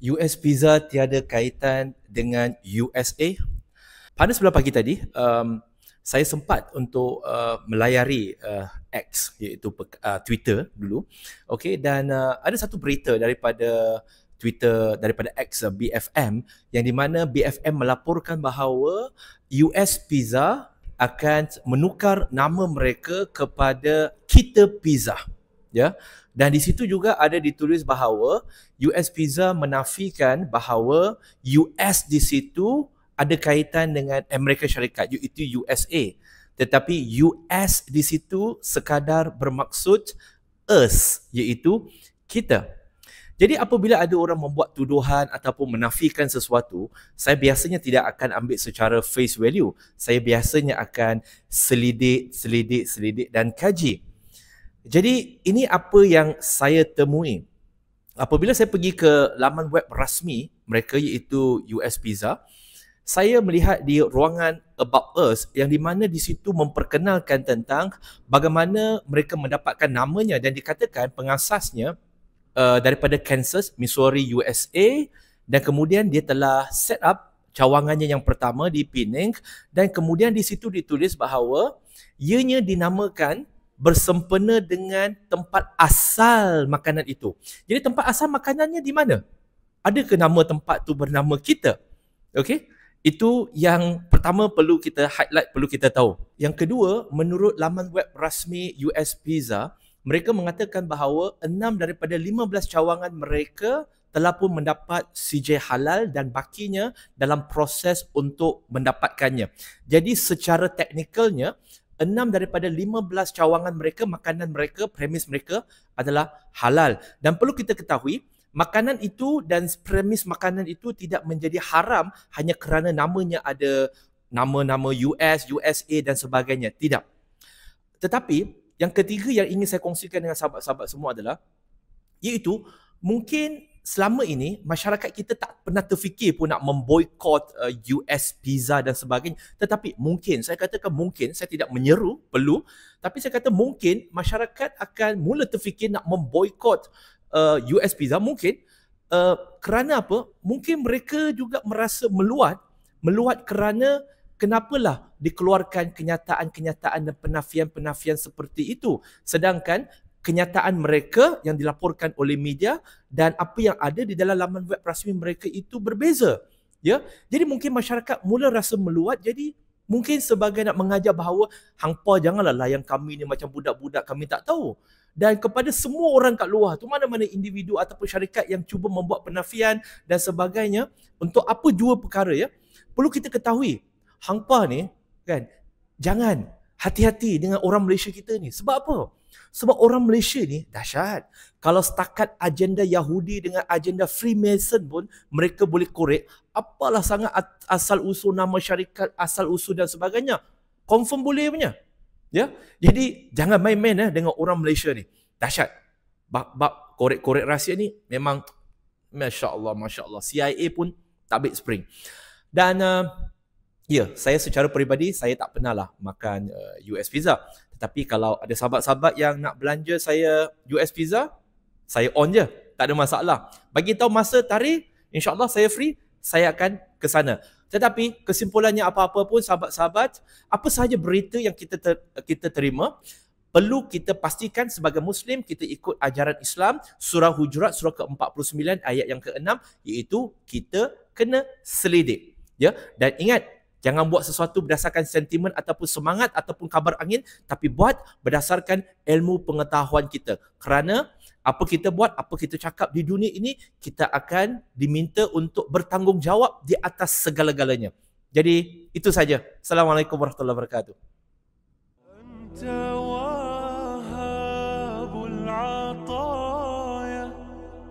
US Pizza tiada kaitan dengan USA. Pada sebelah pagi tadi, um, saya sempat untuk uh, melayari uh, X iaitu uh, Twitter dulu. Okey dan uh, ada satu berita daripada Twitter daripada X uh, BFM yang di mana BFM melaporkan bahawa US Pizza akan menukar nama mereka kepada Kita Pizza ya dan di situ juga ada ditulis bahawa US Visa menafikan bahawa US di situ ada kaitan dengan Amerika Syarikat iaitu USA tetapi US di situ sekadar bermaksud us iaitu kita jadi apabila ada orang membuat tuduhan ataupun menafikan sesuatu, saya biasanya tidak akan ambil secara face value. Saya biasanya akan selidik, selidik, selidik dan kaji. Jadi ini apa yang saya temui. Apabila saya pergi ke laman web rasmi mereka iaitu US Pizza, saya melihat di ruangan About Us yang di mana di situ memperkenalkan tentang bagaimana mereka mendapatkan namanya dan dikatakan pengasasnya uh, daripada Kansas, Missouri, USA dan kemudian dia telah set up cawangannya yang pertama di Penang dan kemudian di situ ditulis bahawa ianya dinamakan bersempena dengan tempat asal makanan itu. Jadi tempat asal makanannya di mana? Ada ke nama tempat tu bernama kita? Okey. Itu yang pertama perlu kita highlight, perlu kita tahu. Yang kedua, menurut laman web rasmi US Pizza, mereka mengatakan bahawa enam daripada lima belas cawangan mereka telah pun mendapat CJ halal dan bakinya dalam proses untuk mendapatkannya. Jadi secara teknikalnya, enam daripada lima belas cawangan mereka, makanan mereka, premis mereka adalah halal. Dan perlu kita ketahui, makanan itu dan premis makanan itu tidak menjadi haram hanya kerana namanya ada nama-nama US, USA dan sebagainya. Tidak. Tetapi yang ketiga yang ingin saya kongsikan dengan sahabat-sahabat semua adalah iaitu mungkin selama ini masyarakat kita tak pernah terfikir pun nak memboikot uh, US pizza dan sebagainya tetapi mungkin saya katakan mungkin saya tidak menyeru perlu tapi saya kata mungkin masyarakat akan mula terfikir nak memboikot uh, US pizza mungkin uh, kerana apa mungkin mereka juga merasa meluat meluat kerana kenapalah dikeluarkan kenyataan-kenyataan dan penafian-penafian seperti itu sedangkan kenyataan mereka yang dilaporkan oleh media dan apa yang ada di dalam laman web rasmi mereka itu berbeza. Ya. Jadi mungkin masyarakat mula rasa meluat jadi mungkin sebagai nak mengajar bahawa hangpa janganlah layan kami ni macam budak-budak kami tak tahu. Dan kepada semua orang kat luar tu mana-mana individu ataupun syarikat yang cuba membuat penafian dan sebagainya untuk apa jua perkara ya. Perlu kita ketahui hangpa ni kan jangan hati-hati dengan orang Malaysia kita ni. Sebab apa? Sebab orang Malaysia ni dahsyat. Kalau setakat agenda Yahudi dengan agenda Freemason pun mereka boleh korek, apalah sangat asal usul nama syarikat, asal usul dan sebagainya. Confirm boleh punya. Ya. Jadi jangan main-main eh dengan orang Malaysia ni. Dahsyat. Bab-bab korek-korek rahsia ni memang masya-Allah, masya-Allah. CIA pun tak ambil spring. Dan uh, ya, saya secara peribadi saya tak pernah lah makan uh, eh, US pizza. Tapi kalau ada sahabat-sahabat yang nak belanja saya US Pizza, saya on je. Tak ada masalah. Bagi tahu masa tarikh, insyaAllah saya free, saya akan ke sana. Tetapi kesimpulannya apa-apa pun sahabat-sahabat, apa sahaja berita yang kita ter- kita terima, perlu kita pastikan sebagai Muslim kita ikut ajaran Islam surah Hujurat surah ke-49 ayat yang ke-6 iaitu kita kena selidik. Ya? Dan ingat, Jangan buat sesuatu berdasarkan sentimen ataupun semangat ataupun kabar angin tapi buat berdasarkan ilmu pengetahuan kita. Kerana apa kita buat, apa kita cakap di dunia ini, kita akan diminta untuk bertanggungjawab di atas segala-galanya. Jadi itu saja. Assalamualaikum warahmatullahi wabarakatuh.